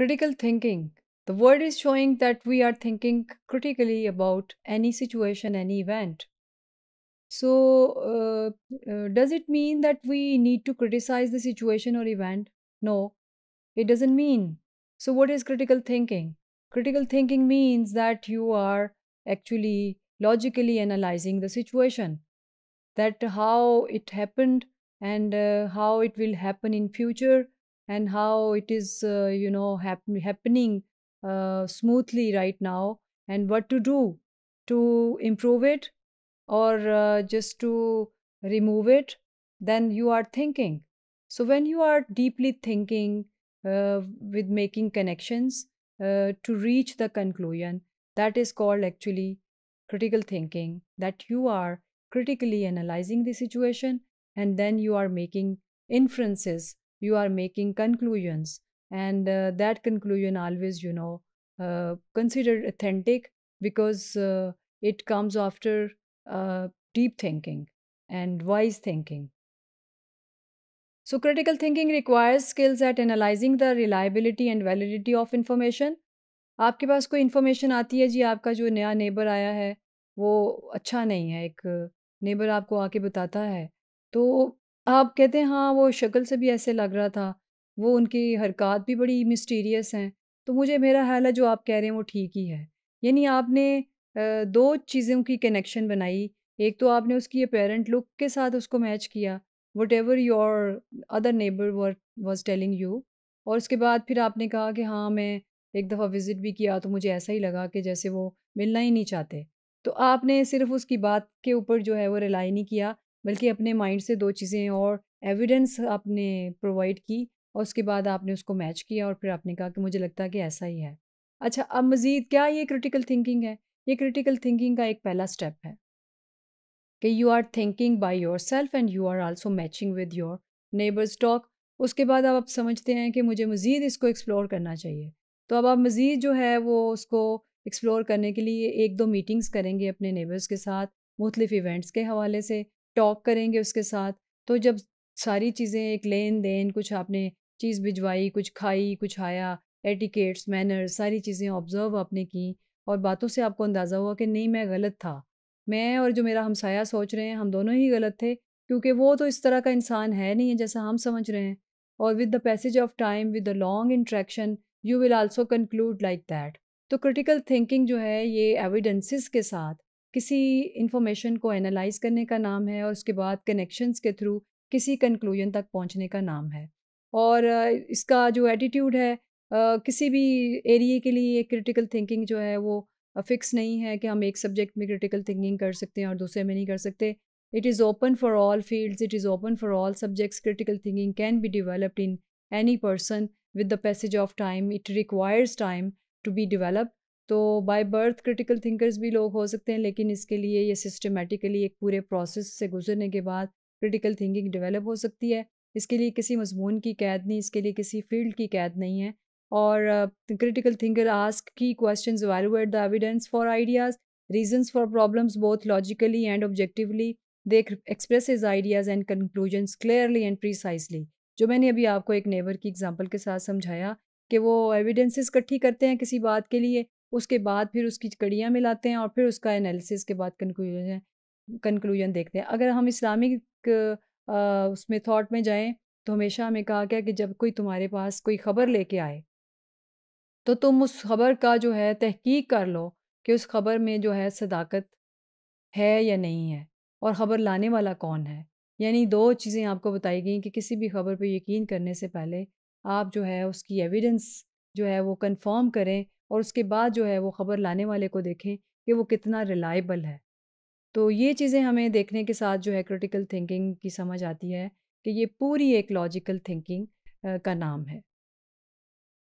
critical thinking. The word is showing that we are thinking critically about any situation, any event. So, uh, uh, does it mean that we need to criticize the situation or event? No, it doesn't mean. So, what is critical thinking? Critical thinking means that you are actually logically analyzing the situation, that how it happened and uh, how it will happen in future and how it is uh, you know hap- happening uh, smoothly right now and what to do to improve it or uh, just to remove it then you are thinking so when you are deeply thinking uh, with making connections uh, to reach the conclusion that is called actually critical thinking that you are critically analyzing the situation and then you are making inferences you are making conclusions and uh, that conclusion always you know uh, considered authentic because uh, it comes after uh, deep thinking and wise thinking so critical thinking requires skills at analyzing the reliability and validity of information आपके पास कोई information आती है जी आपका जो नया neighbour आया है वो अच्छा नहीं है एक नेबर आपको आके बताता है तो आप कहते हैं हाँ वो शक्ल से भी ऐसे लग रहा था वो उनकी हरकत भी बड़ी मिस्टीरियस हैं तो मुझे मेरा ख्याल है जो आप कह रहे हैं वो ठीक ही है यानी आपने दो चीज़ों की कनेक्शन बनाई एक तो आपने उसकी अपेरेंट लुक के साथ उसको मैच किया whatever your other neighbour was telling you और उसके बाद फिर आपने कहा कि हाँ मैं एक दफ़ा विज़िट भी किया तो मुझे ऐसा ही लगा कि जैसे वो मिलना ही नहीं चाहते तो आपने सिर्फ उसकी बात के ऊपर जो है वो रिलाई नहीं किया बल्कि अपने माइंड से दो चीज़ें और एविडेंस आपने प्रोवाइड की और उसके बाद आपने उसको मैच किया और फिर आपने कहा कि मुझे लगता है कि ऐसा ही है अच्छा अब मज़ीद क्या ये क्रिटिकल थिंकिंग है ये क्रिटिकल थिंकिंग का एक पहला स्टेप है कि you are thinking by yourself and you are also matching with your neighbours talk उसके बाद अब आप समझते हैं कि मुझे मज़ीद इसको एक्सप्लोर करना चाहिए तो अब आप मज़ीद जो है वो उसको एक्सप्लोर करने के लिए एक दो मीटिंग्स करेंगे अपने नेबर्स के साथ मुख्तफ इवेंट्स के हवाले से टॉक करेंगे उसके साथ तो जब सारी चीज़ें एक लेन देन कुछ आपने चीज़ भिजवाई कुछ खाई कुछ आया एटिकेट्स मैनर्स सारी चीज़ें ऑब्ज़र्व आपने की और बातों से आपको अंदाज़ा हुआ कि नहीं मैं गलत था मैं और जो मेरा हमसाया सोच रहे हैं हम दोनों ही गलत थे क्योंकि वो तो इस तरह का इंसान है नहीं है जैसा हम समझ रहे हैं और with the passage of time with the long interaction you will also conclude like that तो क्रिटिकल थिंकिंग जो है ये एविडेंसेस के साथ किसी इन्फॉर्मेशन को एनालाइज करने का नाम है और उसके बाद कनेक्शंस के थ्रू किसी कंक्लूजन तक पहुंचने का नाम है और इसका जो एटीट्यूड है किसी भी एरिए के लिए क्रिटिकल थिंकिंग जो है वो फिक्स नहीं है कि हम एक सब्जेक्ट में क्रिटिकल थिंकिंग कर सकते हैं और दूसरे में नहीं कर सकते it is open for all fields it is open for all subjects critical thinking can be developed in any person with the passage of time it requires time to be developed तो by birth critical thinkers भी लोग हो सकते हैं लेकिन इसके लिए ये सिस्टमेटिकली एक पूरे प्रोसेस से गुजरने के बाद क्रिटिकल थिंकिंग डेवलप हो सकती है इसके लिए किसी मजमून की कैद नहीं इसके लिए किसी फील्ड की कैद नहीं है और critical thinker ask key question evaluate the evidence for ideas reasons for problems बहुत लॉजिकली एंड ऑब्जेक्टिवली देख express is ideas and conclusions clearly and precisely जो मैंने अभी आपको एक नेबर की एग्जाम्पल के साथ समझाया कि वो एविडेंसेस इकट्ठी करते हैं किसी बात के लिए उसके बाद फिर उसकी कड़ियाँ मिलाते हैं और फिर उसका एनालिसिस के बाद कंक्लूजन कंक्लूजन देखते हैं अगर हम इस्लामिक उसमें थॉट में जाएं तो हमेशा हमें कहा गया कि जब कोई तुम्हारे पास कोई ख़बर लेके आए तो तुम उस खबर का जो है तहकीक कर लो कि उस खबर में जो है सदाकत है या नहीं है और ख़बर लाने वाला कौन है यानी दो चीज़ें आपको बताई गई कि किसी भी खबर पर यकीन करने से पहले आप जो है उसकी एविडेंस जो है वो कन्फर्म करें और उसके बाद जो है वो ख़बर लाने वाले को देखें कि वो कितना रिलायबल है तो ये चीज़ें हमें देखने के साथ जो है क्रिटिकल थिंकिंग की समझ आती है कि ये पूरी एक लॉजिकल थिंकिंग का नाम है